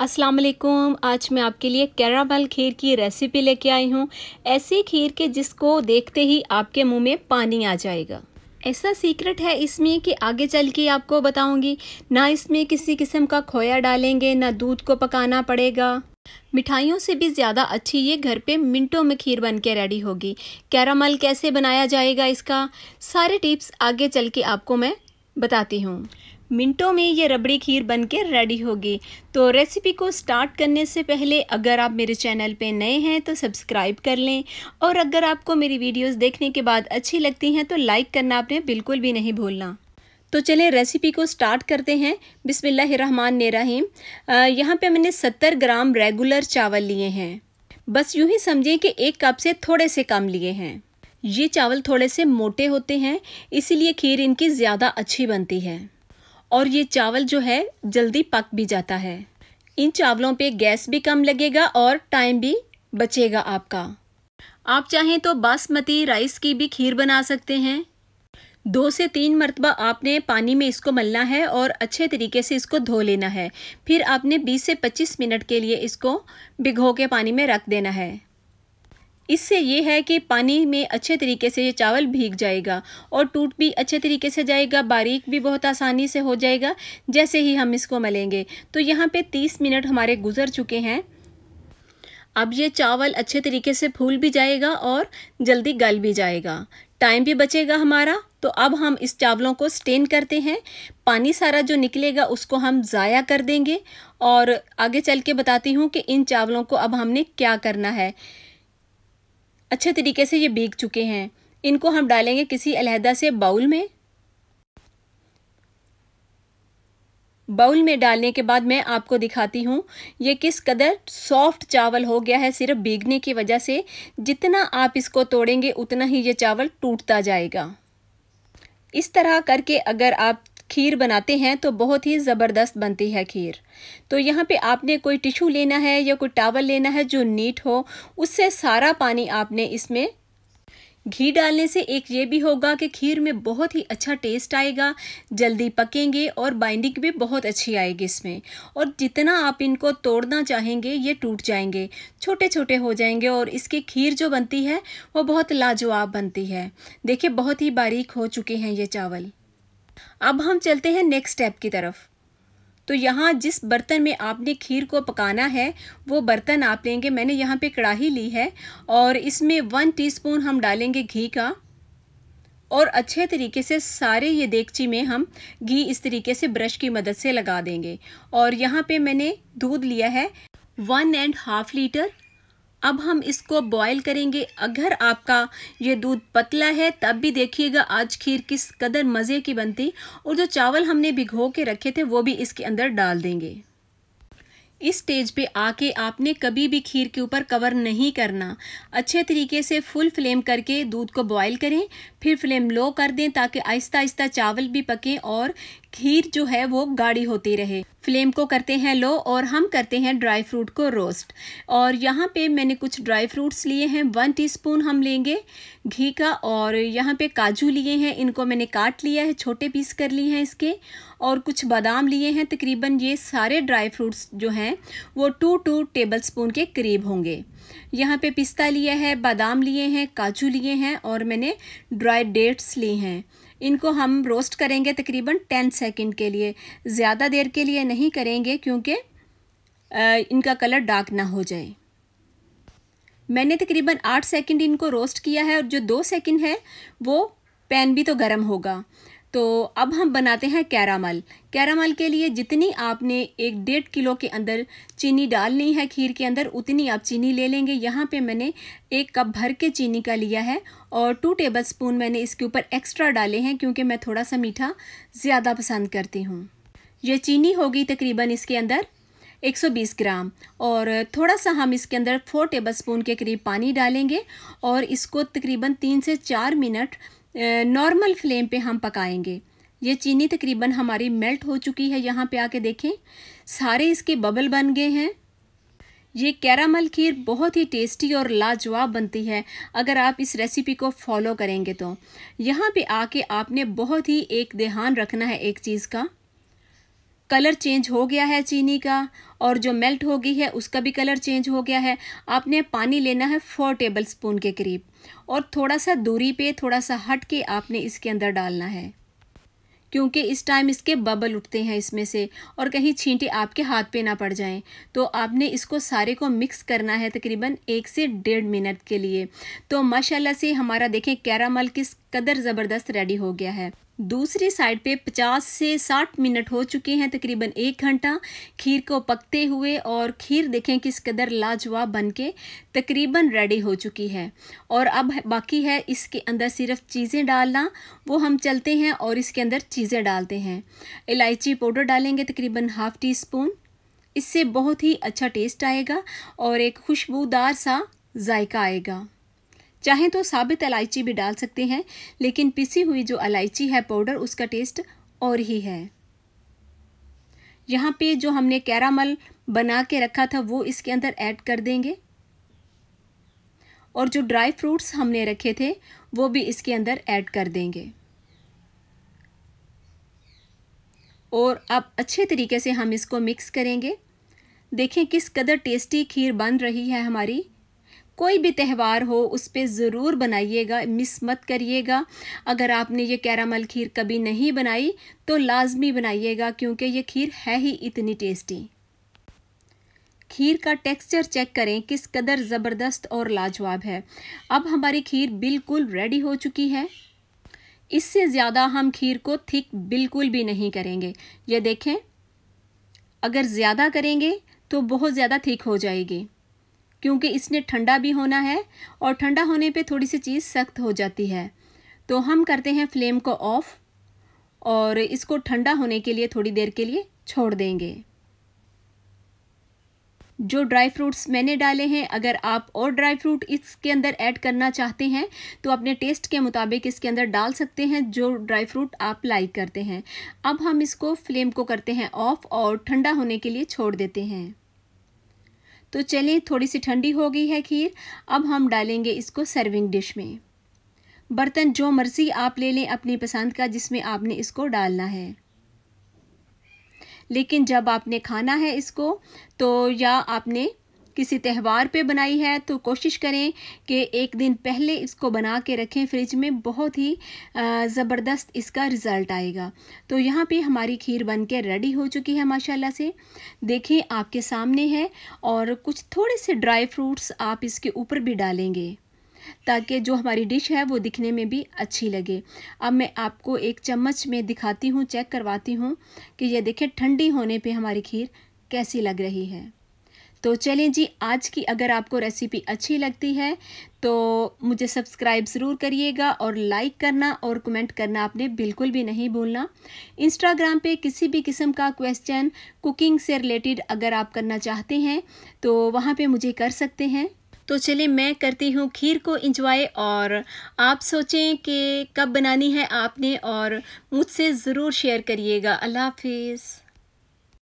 अस्सलाम वालेकुम आज मैं आपके लिए कैरामल खीर की रेसिपी लेके आई हूँ ऐसी खीर के जिसको देखते ही आपके मुंह में पानी आ जाएगा ऐसा सीक्रेट है इसमें कि आगे चल के आपको बताऊंगी ना इसमें किसी किस्म का खोया डालेंगे ना दूध को पकाना पड़ेगा मिठाइयों से भी ज़्यादा अच्छी ये घर पे मिनटों में खीर बन के रेडी होगी कैरामल कैसे बनाया जाएगा इसका सारे टिप्स आगे चल के आपको मैं बताती हूँ मिनटों में ये रबड़ी खीर बन के रेडी होगी तो रेसिपी को स्टार्ट करने से पहले अगर आप मेरे चैनल पे नए हैं तो सब्सक्राइब कर लें और अगर आपको मेरी वीडियोस देखने के बाद अच्छी लगती हैं तो लाइक करना आपने बिल्कुल भी नहीं भूलना तो चलें रेसिपी को स्टार्ट करते हैं बिसमीम यहाँ पर मैंने सत्तर ग्राम रेगुलर चावल लिए हैं बस यूँ ही समझें कि एक कप से थोड़े से कम लिए हैं ये चावल थोड़े से मोटे होते हैं इसीलिए खीर इनकी ज़्यादा अच्छी बनती है और ये चावल जो है जल्दी पक भी जाता है इन चावलों पे गैस भी कम लगेगा और टाइम भी बचेगा आपका आप चाहें तो बासमती राइस की भी खीर बना सकते हैं दो से तीन मरतबा आपने पानी में इसको मलना है और अच्छे तरीके से इसको धो लेना है फिर आपने 20 से 25 मिनट के लिए इसको भिगो के पानी में रख देना है इससे ये है कि पानी में अच्छे तरीके से ये चावल भीग जाएगा और टूट भी अच्छे तरीके से जाएगा बारीक भी बहुत आसानी से हो जाएगा जैसे ही हम इसको मलेंगे तो यहाँ पे तीस मिनट हमारे गुजर चुके हैं अब ये चावल अच्छे तरीके से फूल भी जाएगा और जल्दी गल भी जाएगा टाइम भी बचेगा हमारा तो अब हम इस चावलों को स्टेन करते हैं पानी सारा जो निकलेगा उसको हम ज़ाया कर देंगे और आगे चल के बताती हूँ कि इन चावलों को अब हमने क्या करना है अच्छे तरीके से ये भीग चुके हैं इनको हम डालेंगे किसी अलहदा से बाउल में बाउल में डालने के बाद मैं आपको दिखाती हूँ ये किस कदर सॉफ्ट चावल हो गया है सिर्फ भीगने की वजह से जितना आप इसको तोड़ेंगे उतना ही ये चावल टूटता जाएगा इस तरह करके अगर आप खीर बनाते हैं तो बहुत ही ज़बरदस्त बनती है खीर तो यहाँ पे आपने कोई टिशू लेना है या कोई टावल लेना है जो नीट हो उससे सारा पानी आपने इसमें घी डालने से एक ये भी होगा कि खीर में बहुत ही अच्छा टेस्ट आएगा जल्दी पकेंगे और बाइंडिंग भी बहुत अच्छी आएगी इसमें और जितना आप इनको तोड़ना चाहेंगे ये टूट जाएंगे छोटे छोटे हो जाएंगे और इसकी खीर जो बनती है वो बहुत लाजवाब बनती है देखिए बहुत ही बारीक हो चुके हैं ये चावल अब हम चलते हैं नेक्स्ट स्टेप की तरफ तो यहाँ जिस बर्तन में आपने खीर को पकाना है वो बर्तन आप लेंगे मैंने यहाँ पे कढ़ाही ली है और इसमें वन टीस्पून हम डालेंगे घी का और अच्छे तरीके से सारे ये देगची में हम घी इस तरीके से ब्रश की मदद से लगा देंगे और यहाँ पे मैंने दूध लिया है वन एंड हाफ लीटर अब हम इसको बॉयल करेंगे अगर आपका ये दूध पतला है तब भी देखिएगा आज खीर किस कदर मज़े की बनती और जो चावल हमने भिगो के रखे थे वो भी इसके अंदर डाल देंगे इस स्टेज पे आके आपने कभी भी खीर के ऊपर कवर नहीं करना अच्छे तरीके से फुल फ्लेम करके दूध को बॉईल करें फिर फ्लेम लो कर दें ताकि आहिस्ता आहिस्ता चावल भी पकें और खीर जो है वो गाढ़ी होती रहे फ्लेम को करते हैं लो और हम करते हैं ड्राई फ्रूट को रोस्ट और यहाँ पे मैंने कुछ ड्राई फ्रूट्स लिए हैं वन टीस्पून हम लेंगे घी का और यहाँ पे काजू लिए हैं इनको मैंने काट लिया है छोटे पीस कर लिए हैं इसके और कुछ बादाम लिए हैं तकरीबन ये सारे ड्राई फ्रूट्स जो हैं वो टू टू टेबल स्पून के करीब होंगे यहाँ पर पिस्ता लिया है बादाम लिए हैं काजू लिए हैं और मैंने ड्राई डेट्स ली हैं इनको हम रोस्ट करेंगे तकरीबन टेन सेकेंड के लिए ज़्यादा देर के लिए नहीं करेंगे क्योंकि इनका कलर डार्क ना हो जाए मैंने तकरीबन आठ सेकंड इनको रोस्ट किया है और जो दो सेकंड है वो पैन भी तो गर्म होगा तो अब हम बनाते हैं कैरामल कैरामल के लिए जितनी आपने एक डेढ़ किलो के अंदर चीनी डालनी है खीर के अंदर उतनी आप चीनी ले लेंगे यहाँ पे मैंने एक कप भर के चीनी का लिया है और टू टेबल स्पून मैंने इसके ऊपर एक्स्ट्रा डाले हैं क्योंकि मैं थोड़ा सा मीठा ज़्यादा पसंद करती हूँ ये चीनी होगी तकरीबन इसके अंदर 120 ग्राम और थोड़ा सा हम इसके अंदर फोर टेबल स्पून के करीब पानी डालेंगे और इसको तकरीबन तीन से चार मिनट नॉर्मल फ्लेम पे हम पकाएंगे ये चीनी तकरीबन हमारी मेल्ट हो चुकी है यहाँ पे आके देखें सारे इसके बबल बन गए हैं ये कैरामल खीर बहुत ही टेस्टी और लाजवाब बनती है अगर आप इस रेसिपी को फॉलो करेंगे तो यहाँ पे आके आपने बहुत ही एक ध्यान रखना है एक चीज़ का कलर चेंज हो गया है चीनी का और जो मेल्ट हो गई है उसका भी कलर चेंज हो गया है आपने पानी लेना है फोर टेबल स्पून के करीब और थोड़ा सा दूरी पे थोड़ा सा हट के आपने इसके अंदर डालना है क्योंकि इस टाइम इसके बबल उठते हैं इसमें से और कहीं छींटे आपके हाथ पे ना पड़ जाएं तो आपने इसको सारे को मिक्स करना है तकरीबन एक से डेढ़ मिनट के लिए तो माशाल्लाह से हमारा देखें कैरामल किस कदर ज़बरदस्त रेडी हो गया है दूसरी साइड पे 50 से 60 मिनट हो चुके हैं तकरीबन एक घंटा खीर को पकते हुए और खीर देखें किस कदर लाजवाब बन के तकरीबन रेडी हो चुकी है और अब बाकी है इसके अंदर सिर्फ चीज़ें डालना वो हम चलते हैं और इसके अंदर चीज़ें डालते हैं इलायची पाउडर डालेंगे तकरीबन हाफ़ टी स्पून इससे बहुत ही अच्छा टेस्ट आएगा और एक खुशबूदार सा जायका आएगा चाहें तो साबित इलायची भी डाल सकते हैं लेकिन पिसी हुई जो इलायची है पाउडर उसका टेस्ट और ही है यहाँ पे जो हमने कैरामल बना के रखा था वो इसके अंदर ऐड कर देंगे और जो ड्राई फ्रूट्स हमने रखे थे वो भी इसके अंदर ऐड कर देंगे और अब अच्छे तरीके से हम इसको मिक्स करेंगे देखें किस कदर टेस्टी खीर बन रही है हमारी कोई भी त्यौहार हो उस पर ज़रूर बनाइएगा मिस मत करिएगा अगर आपने ये कैरामल खीर कभी नहीं बनाई तो लाजमी बनाइएगा क्योंकि ये खीर है ही इतनी टेस्टी खीर का टेक्सचर चेक करें किस कदर ज़बरदस्त और लाजवाब है अब हमारी खीर बिल्कुल रेडी हो चुकी है इससे ज़्यादा हम खीर को थिक बिल्कुल भी नहीं करेंगे ये देखें अगर ज़्यादा करेंगे तो बहुत ज़्यादा थिक हो जाएगी क्योंकि इसने ठंडा भी होना है और ठंडा होने पे थोड़ी सी चीज़ सख्त हो जाती है तो हम करते हैं फ्लेम को ऑफ़ और इसको ठंडा होने के लिए थोड़ी देर के लिए छोड़ देंगे जो ड्राई फ्रूट्स मैंने डाले हैं अगर आप और ड्राई फ्रूट इसके अंदर ऐड करना चाहते हैं तो अपने टेस्ट के मुताबिक इसके अंदर डाल सकते हैं जो ड्राई फ्रूट आप लाइक करते हैं अब हम इसको फ्लेम को करते हैं ऑफ़ और ठंडा होने के लिए छोड़ देते हैं तो चलिए थोड़ी सी ठंडी हो गई है खीर अब हम डालेंगे इसको सर्विंग डिश में बर्तन जो मर्ज़ी आप ले लें अपनी पसंद का जिसमें आपने इसको डालना है लेकिन जब आपने खाना है इसको तो या आपने किसी त्यौहार पे बनाई है तो कोशिश करें कि एक दिन पहले इसको बना के रखें फ्रिज में बहुत ही ज़बरदस्त इसका रिज़ल्ट आएगा तो यहाँ पे हमारी खीर बन के रेडी हो चुकी है माशाल्लाह से देखें आपके सामने है और कुछ थोड़े से ड्राई फ्रूट्स आप इसके ऊपर भी डालेंगे ताकि जो हमारी डिश है वो दिखने में भी अच्छी लगे अब मैं आपको एक चम्मच में दिखाती हूँ चेक करवाती हूँ कि ये देखें ठंडी होने पे हमारी खीर कैसी लग रही है तो चलें जी आज की अगर आपको रेसिपी अच्छी लगती है तो मुझे सब्सक्राइब ज़रूर करिएगा और लाइक करना और कमेंट करना आपने बिल्कुल भी नहीं भूलना इंस्टाग्राम पे किसी भी किस्म का क्वेश्चन कुकिंग से रिलेटेड अगर आप करना चाहते हैं तो वहाँ पे मुझे कर सकते हैं तो चलिए मैं करती हूँ खीर को इंजॉय और आप सोचें कि कब बनानी है आपने और मुझसे ज़रूर शेयर करिएगा अल्लाह हाफिज़